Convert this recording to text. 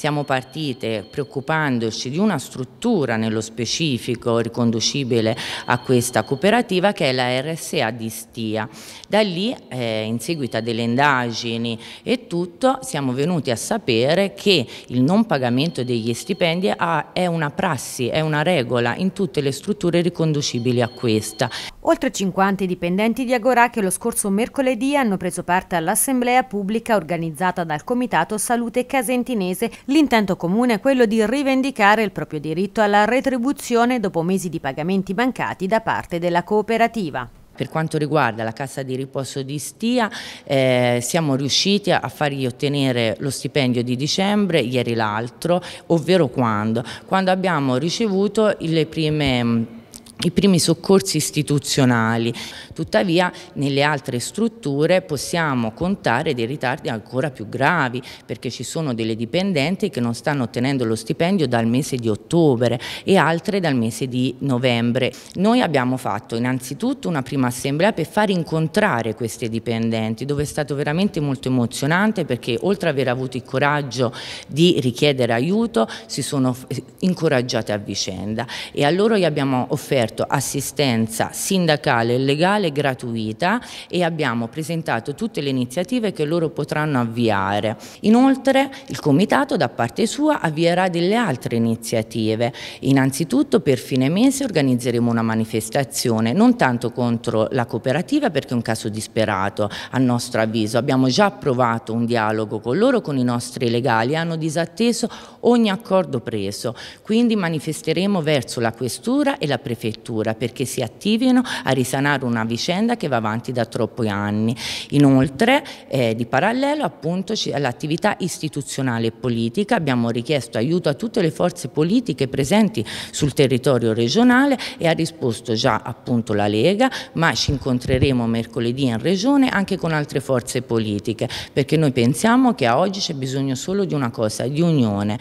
siamo partite preoccupandoci di una struttura nello specifico riconducibile a questa cooperativa che è la RSA di Stia. Da lì, eh, in seguito a delle indagini e tutto, siamo venuti a sapere che il non pagamento degli stipendi ha, è una prassi, è una regola in tutte le strutture riconducibili a questa. Oltre 50 dipendenti di Agorà che lo scorso mercoledì hanno preso parte all'assemblea pubblica organizzata dal Comitato Salute Casentinese L'intento comune è quello di rivendicare il proprio diritto alla retribuzione dopo mesi di pagamenti mancati da parte della cooperativa. Per quanto riguarda la cassa di riposo di Stia, eh, siamo riusciti a fargli ottenere lo stipendio di dicembre, ieri l'altro, ovvero quando? Quando abbiamo ricevuto le prime i primi soccorsi istituzionali. Tuttavia nelle altre strutture possiamo contare dei ritardi ancora più gravi perché ci sono delle dipendenti che non stanno ottenendo lo stipendio dal mese di ottobre e altre dal mese di novembre. Noi abbiamo fatto innanzitutto una prima assemblea per far incontrare queste dipendenti dove è stato veramente molto emozionante perché oltre ad aver avuto il coraggio di richiedere aiuto si sono incoraggiate a vicenda e a loro gli abbiamo offerto offerto assistenza sindacale e legale gratuita e abbiamo presentato tutte le iniziative che loro potranno avviare. Inoltre il Comitato da parte sua avvierà delle altre iniziative. Innanzitutto per fine mese organizzeremo una manifestazione non tanto contro la cooperativa perché è un caso disperato a nostro avviso. Abbiamo già approvato un dialogo con loro, con i nostri legali, hanno disatteso ogni accordo preso. Quindi manifesteremo verso la questura e la prefettura cultura perché si attivino a risanare una vicenda che va avanti da troppi anni. Inoltre, eh, di parallelo appunto all'attività istituzionale e politica abbiamo richiesto aiuto a tutte le forze politiche presenti sul territorio regionale e ha risposto già appunto la Lega, ma ci incontreremo mercoledì in regione anche con altre forze politiche perché noi pensiamo che a oggi c'è bisogno solo di una cosa, di unione.